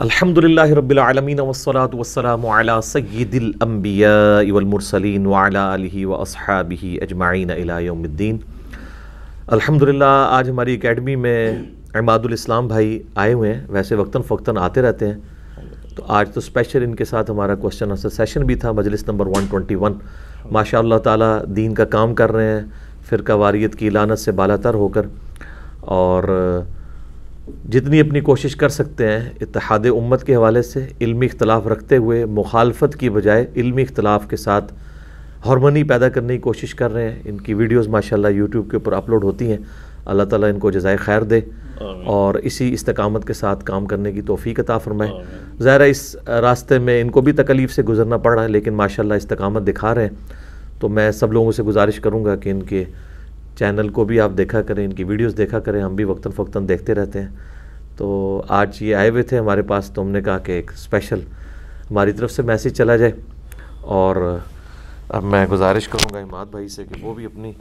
अल्हम्दुलिल्लाह रब्बिल आलमीन अजमाइन इला यौमिद्दीन आज हमारी एकेडमी में इमादुल इस्लाम भाई आए हुए हैं वैसे वक्तन फ़क्तन आते रहते हैं तो आज तो स्पेशल इनके साथ हमारा क्वेश्चन आंसर सेशन भी था मजलिस नंबर 121 माशा ताला का काम कर रहे हैं फिर वारियत की लानत से बालातर होकर और जितनी अपनी कोशिश कर सकते हैं इतिहाद उम्मत के हवाले से इल्मी इख्तलाफ रखते हुए मुखालफत की बजाय इल्मी इख्तलाफ के साथ हारमोनी पैदा करने की कोशिश कर रहे हैं इनकी वीडियोस माशाल्लाह यूट्यूब के ऊपर अपलोड होती हैं अल्लाह ताला इनको जजाय खैर दे और इसी इस्तकामत के साथ काम करने की तोफ़ी अता फ़रमाए ज़ाहिर इस रास्ते में इनको भी तकलीफ़ से गुजरना पड़ रहा है लेकिन माशाल्लाह इस्तकामत दिखा रहे हैं तो मैं सब लोगों से गुजारिश करूँगा कि इनके चैनल को भी आप देखा करें इनकी वीडियोस देखा करें हम भी वक्ता फ़क्ता देखते रहते हैं तो आज ये आए हुए थे हमारे पास तो हमने कहा कि एक स्पेशल हमारी तरफ से मैसेज चला जाए और अब मैं गुजारिश करूँगा इमाद भाई से कि वो भी अपनी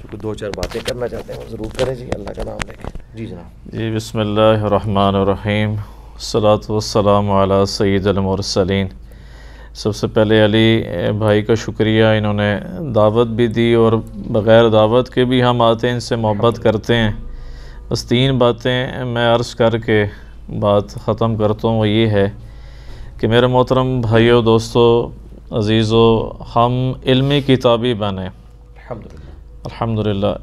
चूँकि दो चार बातें करना चाहते हैं वो ज़रूर करें जी अल्लाह का नाम लेके जी जनाब जी बसमीम सलात वसलाम सैदमरसलिन सबसे पहले अली भाई का शुक्रिया इन्होंने दावत भी दी और बग़ैर दावत के भी हम आते हैं इनसे मोहब्बत करते हैं बस तीन बातें मैं अर्ज़ करके बात ख़त्म करता हूँ वो ये है कि मेरे मोहतरम भाइयों दोस्तों अज़ीज़ों हम इल्मी किताबी बने अल्हम्दुलिल्लाह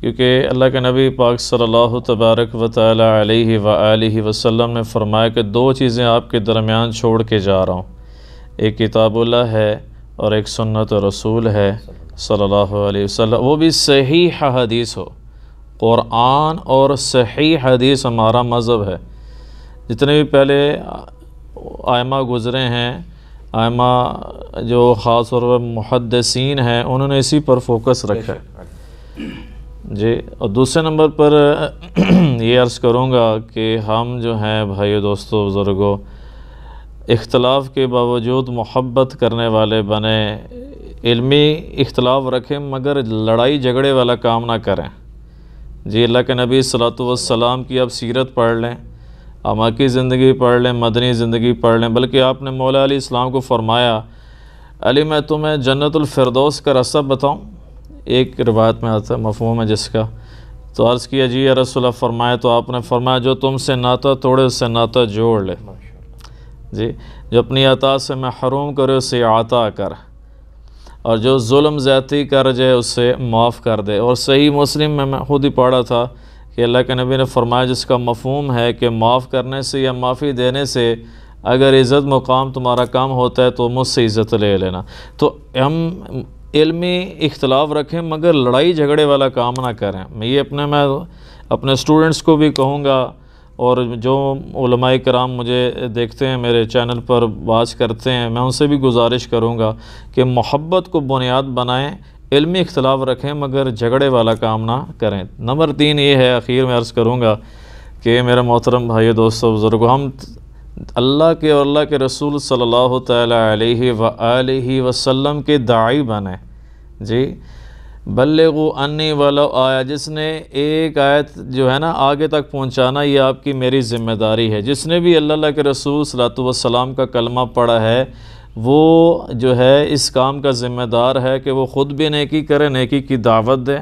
क्योंकि अल्लाह के नबी पाक सल्लल्लाहु तबारक व ताली व वसल्लम ने फरमाया कि दो चीज़ें आपके दरमियान छोड़ के जा रहा हूँ एक किताबुल्ला है और एक सुन्नत रसूल है सल्लल्लाहु अलैहि वसल्लम वो भी सही हदीस हो क़ुरान और सही हदीस हमारा मज़हब है जितने भी पहले आयमा गुज़रे हैं आयमा जो ख़ास तौर पर मुहदसिन हैं उन्होंने इसी पर फोकस रखा हाँ जी और दूसरे नंबर पर ये अर्ज़ करूँगा कि हम जो हैं भाई दोस्तों बुज़ुर्गों इख्तलाफ के बावजूद मोहब्बत करने वाले बने इल्मी इख्तलाफ रखें मगर लड़ाई झगड़े वाला काम ना करें जी अल्लाह के नबी सलातम की आप सीरत पढ़ लें अमाकी ज़िंदगी पढ़ लें मदनी ज़िंदगी पढ़ लें बल्कि आपने मौला अली इस्लाम को फ़रमाया अली मैं तुम्हें जन्नतफरदोस का रास्ता बताऊँ एक रिवायत में आता है मफहूम है जिसका तो अर्ज़ किया जी रसोल्ला फ़रमाया तो आपने फ़रमाया जो तुमसे नाता तोड़े उससे नाता जोड़ ले जी जो अपनी अता से महरूम करे उसे आता कर और जो जुल्म ज़्यादती कर जाए उससे माफ़ कर दे और सही मुस्लिम में मैं खुद ही पढ़ा था कि अल्लाह के नबी ने फरमाया जिसका मफहम है कि माफ़ करने से या माफ़ी देने से अगर इज़्ज़त मुकाम तुम्हारा काम होता है तो मुझसे इज़्ज़त ले लेना तो हम इलमी इख्तलाफ रखें मगर लड़ाई झगड़े वाला काम ना करें मैं ये अपने मैं अपने स्टूडेंट्स को भी कहूँगा और जो उलमाए कराम मुझे देखते हैं मेरे चैनल पर बात करते हैं मैं उनसे भी गुजारिश करूँगा कि मोहब्बत को बुनियाद बनाएँ इल्मी इख्तलाफ रखें मगर झगड़े वाला काम ना करें नंबर तीन ये है आखिर में अर्ज़ करूँगा कि मेरे मोहतरम भाई दोस्तों बुज़ुर्गों हम अल्लाह के और अल्लाह के रसूल सल्लल्लाहु अलैहि वसल्लम के दाई बने जी को अन्य वाला आया जिसने एक आयत जो है ना आगे तक पहुंचाना ये आपकी मेरी ज़िम्मेदारी है जिसने भी अल्लाह के रसूल सलातम का कलमा पढ़ा है वो जो है इस काम का ज़िम्मेदार है कि वो ख़ुद भी नेकी करे नेकी की दावत दे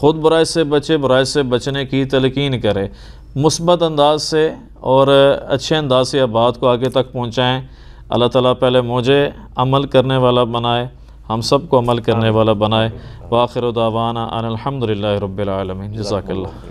ख़ुद बुराई से बचे बुराई से बचने की तलकिन करे मुस्बत अंदाज से और अच्छे अंदाज से आप बात को आगे तक पहुँचाएँ अल्लाह ताला पहले मुझे अमल करने वाला बनाए हम सबको अमल करने वाला बनाए वाखिर दावाना अनिलहमदिल्ला रबालमीन जजाकल्ला